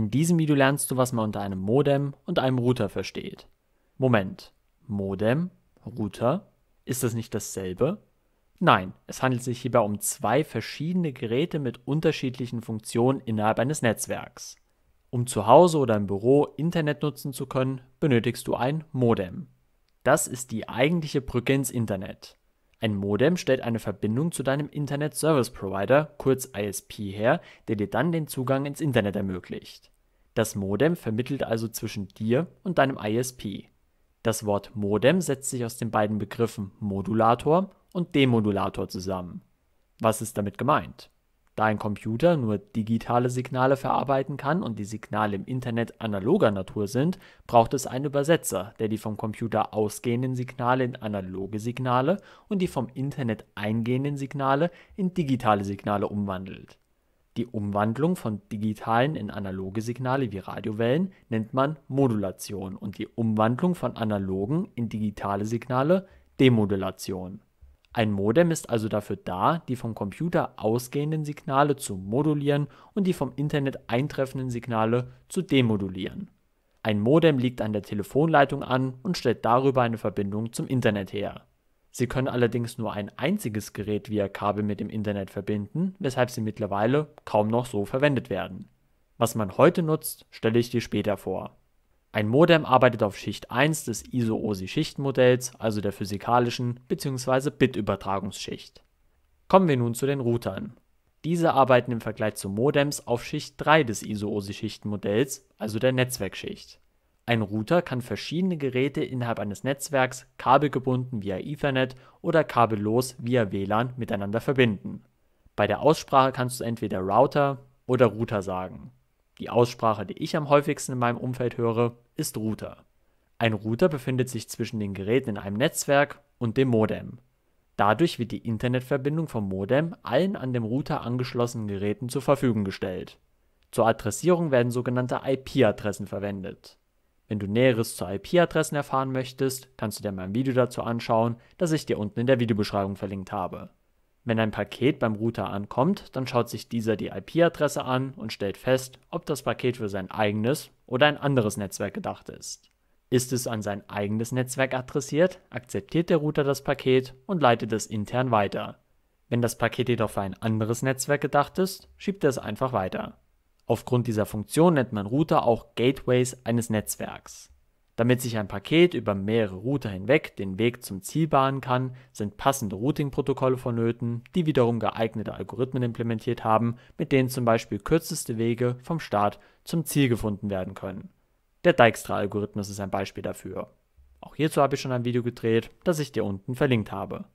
In diesem Video lernst du, was man unter einem Modem und einem Router versteht. Moment, Modem, Router, ist das nicht dasselbe? Nein, es handelt sich hierbei um zwei verschiedene Geräte mit unterschiedlichen Funktionen innerhalb eines Netzwerks. Um zu Hause oder im Büro Internet nutzen zu können, benötigst du ein Modem. Das ist die eigentliche Brücke ins Internet. Ein Modem stellt eine Verbindung zu deinem Internet Service Provider, kurz ISP, her, der dir dann den Zugang ins Internet ermöglicht. Das Modem vermittelt also zwischen dir und deinem ISP. Das Wort Modem setzt sich aus den beiden Begriffen Modulator und Demodulator zusammen. Was ist damit gemeint? Da ein Computer nur digitale Signale verarbeiten kann und die Signale im Internet analoger Natur sind, braucht es einen Übersetzer, der die vom Computer ausgehenden Signale in analoge Signale und die vom Internet eingehenden Signale in digitale Signale umwandelt die Umwandlung von digitalen in analoge Signale wie Radiowellen nennt man Modulation und die Umwandlung von analogen in digitale Signale Demodulation. Ein Modem ist also dafür da, die vom Computer ausgehenden Signale zu modulieren und die vom Internet eintreffenden Signale zu demodulieren. Ein Modem liegt an der Telefonleitung an und stellt darüber eine Verbindung zum Internet her Sie können allerdings nur ein einziges Gerät via Kabel mit dem Internet verbinden, weshalb sie mittlerweile kaum noch so verwendet werden. Was man heute nutzt, stelle ich dir später vor. Ein Modem arbeitet auf Schicht 1 des ISO-OSI-Schichtmodells, also der physikalischen bzw. Bitübertragungsschicht. Kommen wir nun zu den Routern. Diese arbeiten im Vergleich zu Modems auf Schicht 3 des ISO-OSI-Schichtmodells, also der Netzwerkschicht. Ein Router kann verschiedene Geräte innerhalb eines Netzwerks kabelgebunden via Ethernet oder kabellos via WLAN miteinander verbinden. Bei der Aussprache kannst du entweder Router oder Router sagen. Die Aussprache, die ich am häufigsten in meinem Umfeld höre, ist Router. Ein Router befindet sich zwischen den Geräten in einem Netzwerk und dem Modem. Dadurch wird die Internetverbindung vom Modem allen an dem Router angeschlossenen Geräten zur Verfügung gestellt. Zur Adressierung werden sogenannte IP-Adressen verwendet wenn du Näheres zu IP-Adressen erfahren möchtest, kannst du dir mein Video dazu anschauen, das ich dir unten in der Videobeschreibung verlinkt habe. Wenn ein Paket beim Router ankommt, dann schaut sich dieser die IP-Adresse an und stellt fest, ob das Paket für sein eigenes oder ein anderes Netzwerk gedacht ist. Ist es an sein eigenes Netzwerk adressiert, akzeptiert der Router das Paket und leitet es intern weiter. Wenn das Paket jedoch für ein anderes Netzwerk gedacht ist, schiebt er es einfach weiter. Aufgrund dieser Funktion nennt man Router auch Gateways eines Netzwerks. Damit sich ein Paket über mehrere Router hinweg den Weg zum Ziel bahnen kann, sind passende Routing-Protokolle vonnöten, die wiederum geeignete Algorithmen implementiert haben, mit denen zum Beispiel kürzeste Wege vom Start zum Ziel gefunden werden können. Der Dijkstra-Algorithmus ist ein Beispiel dafür. Auch hierzu habe ich schon ein Video gedreht, das ich dir unten verlinkt habe.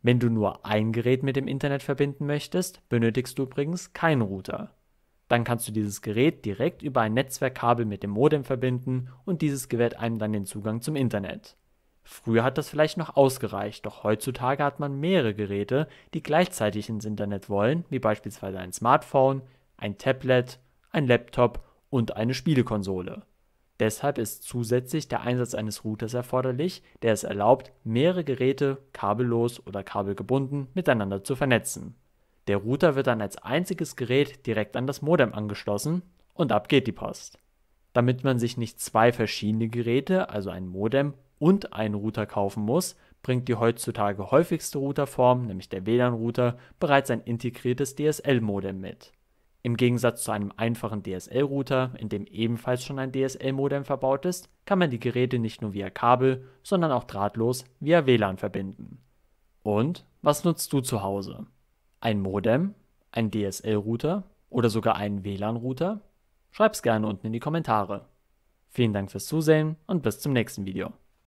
Wenn du nur ein Gerät mit dem Internet verbinden möchtest, benötigst du übrigens keinen Router. Dann kannst du dieses Gerät direkt über ein Netzwerkkabel mit dem Modem verbinden und dieses gewährt einem dann den Zugang zum Internet. Früher hat das vielleicht noch ausgereicht, doch heutzutage hat man mehrere Geräte, die gleichzeitig ins Internet wollen, wie beispielsweise ein Smartphone, ein Tablet, ein Laptop und eine Spielekonsole. Deshalb ist zusätzlich der Einsatz eines Routers erforderlich, der es erlaubt, mehrere Geräte kabellos oder kabelgebunden miteinander zu vernetzen der Router wird dann als einziges Gerät direkt an das Modem angeschlossen und ab geht die Post. Damit man sich nicht zwei verschiedene Geräte, also ein Modem und einen Router kaufen muss, bringt die heutzutage häufigste Routerform, nämlich der WLAN-Router, bereits ein integriertes DSL-Modem mit. Im Gegensatz zu einem einfachen DSL-Router, in dem ebenfalls schon ein DSL-Modem verbaut ist, kann man die Geräte nicht nur via Kabel, sondern auch drahtlos via WLAN verbinden. Und was nutzt du zu Hause? ein Modem, ein DSL-Router oder sogar einen WLAN-Router? Schreib's gerne unten in die Kommentare. Vielen Dank fürs Zusehen und bis zum nächsten Video.